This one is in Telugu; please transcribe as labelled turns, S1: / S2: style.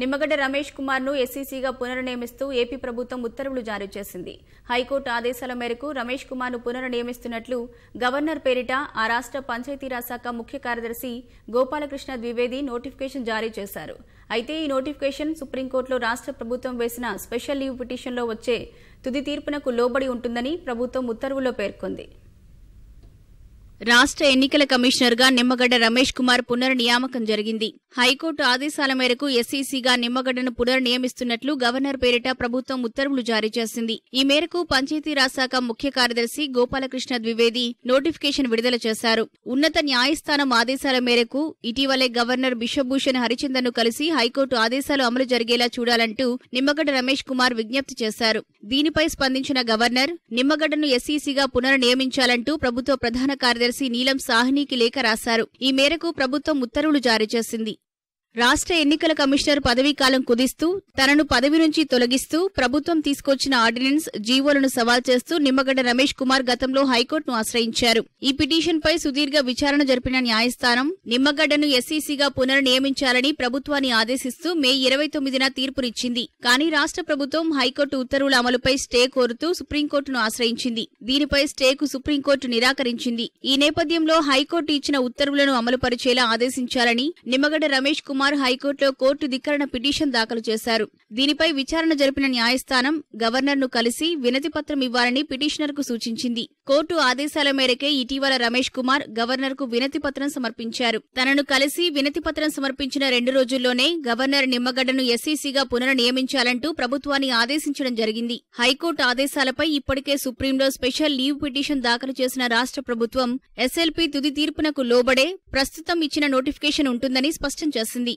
S1: నిమ్మగడ్డ రమేష్ కుమార్ ను ఎస్సీసీగా పునర్నియమిస్తూ ఏపీ ప్రభుత్వం ఉత్తర్వులు జారీ చేసింది హైకోర్టు ఆదేశాల మేరకు రమేష్ కుమార్ ను పునర్నియమిస్తున్నట్లు గవర్నర్ పేరిట ఆ రాష్ట పంచాయతీరాజ్ శాఖ ముఖ్య కార్యదర్శి గోపాలకృష్ణ ద్వివేది నోటిఫికేషన్ జారీ చేశారు అయితే ఈ నోటిఫికేషన్ సుప్రీంకోర్టులో రాష్ట ప్రభుత్వం వేసిన స్పెషల్ లీవ్ పిటిషన్లో వచ్చే తుది తీర్పునకు లోబడి ఉంటుందని ప్రభుత్వం ఉత్తర్వుల్లో పేర్కొంది రాష్ట్ర ఎన్నికల కమిషనర్గా నిమ్మగడ్డ రమేష్ కుమార్ పునర్నియామకం జరిగింది హైకోర్టు ఆదేశాల మేరకు ఎస్ఈసీగా నిమ్మగడ్డను పునర్నియమిస్తున్నట్లు గవర్నర్ పేరిట ప్రభుత్వం ఉత్తర్వులు జారీ చేసింది ఈ మేరకు పంచాయతీరాజ్ శాఖ ముఖ్య కార్యదర్శి గోపాలకృష్ణ ద్వివేది నోటిఫికేషన్ విడుదల చేశారు ఉన్నత న్యాయస్థానం ఆదేశాల మేరకు ఇటీవలే గవర్నర్ బిశ్వభూషణ్ హరిచందన్ కలిసి హైకోర్టు ఆదేశాలు అమలు జరిగేలా చూడాలంటూ నిమ్మగడ్డ రమేష్ కుమార్ విజ్ఞప్తి చేశారు దీనిపై స్పందించిన గవర్నర్ నిమ్మగడ్డను ఎస్ఈసీగా పునర్నియమించాలంటూ ప్రభుత్వ ప్రధాన కార్యదర్శి కార్యదర్శి నీలం సాహ్నికి లేఖ రాశారు ఈ మేరకు ప్రభుత్వం ఉత్తర్వులు జారీ చేసింది రాష్ట్ర ఎన్నికల కమిషనర్ పదవీ కాలం కుదిస్తూ తనను పదవి నుంచి తొలగిస్తూ ప్రభుత్వం తీసుకొచ్చిన ఆర్డినెన్స్ జీవోలను సవాల్ చేస్తూ నిమ్మగడ్డ రమేష్ కుమార్ గతంలో హైకోర్టును ఆశ్రయించారు ఈ పిటిషన్పై సుదీర్ఘ విచారణ జరిపిన న్యాయస్థానం నిమ్మగడ్డను ఎస్సీసీగా పునర్నియమించాలని ప్రభుత్వాన్ని ఆదేశిస్తూ మే ఇరవై తొమ్మిదిన తీర్పునిచ్చింది కానీ రాష్ట్ర ప్రభుత్వం హైకోర్టు ఉత్తర్వుల అమలుపై స్టే కోరుతూ సుప్రీంకోర్టును ఆశ్రయించింది దీనిపై స్టేకు సుప్రీంకోర్టు నిరాకరించింది ఈ నేపథ్యంలో హైకోర్టు ఇచ్చిన ఉత్తర్వులను అమలుపరిచేలా ఆదేశించాలని నిమ్మగడ్డ రమేష్ కుమార్ కుమార్ హైకోర్టులో కోర్టు ధిక్కరణ పిటిషన్ దాఖలు చేశారు దీనిపై విచారణ జరిపిన న్యాయస్థానం గవర్నర్ ను కలిసి వినతిపత్రం ఇవ్వాలని పిటిషనర్ కు సూచించింది కోర్టు ఆదేశాల మేరకే ఇటీవల రమేష్ కుమార్ గవర్నర్ వినతి వినతిపత్రం సమర్పించారు తనను కలిసి వినతిపత్రం సమర్పించిన రెండు రోజుల్లోనే గవర్నర్ నిమ్మగడ్డను ఎస్సీసీగా పునర్నియమించాలంటూ ప్రభుత్వాన్ని ఆదేశించడం జరిగింది హైకోర్టు ఆదేశాలపై ఇప్పటికే సుప్రీంలో స్పెషల్ లీవ్ పిటిషన్ దాఖలు చేసిన రాష్ట్ర ప్రభుత్వం ఎస్ఎల్పీ తుది తీర్పునకు లోబడే ప్రస్తుతం ఇచ్చిన నోటిఫికేషన్ ఉంటుందని స్పష్టం చేసింది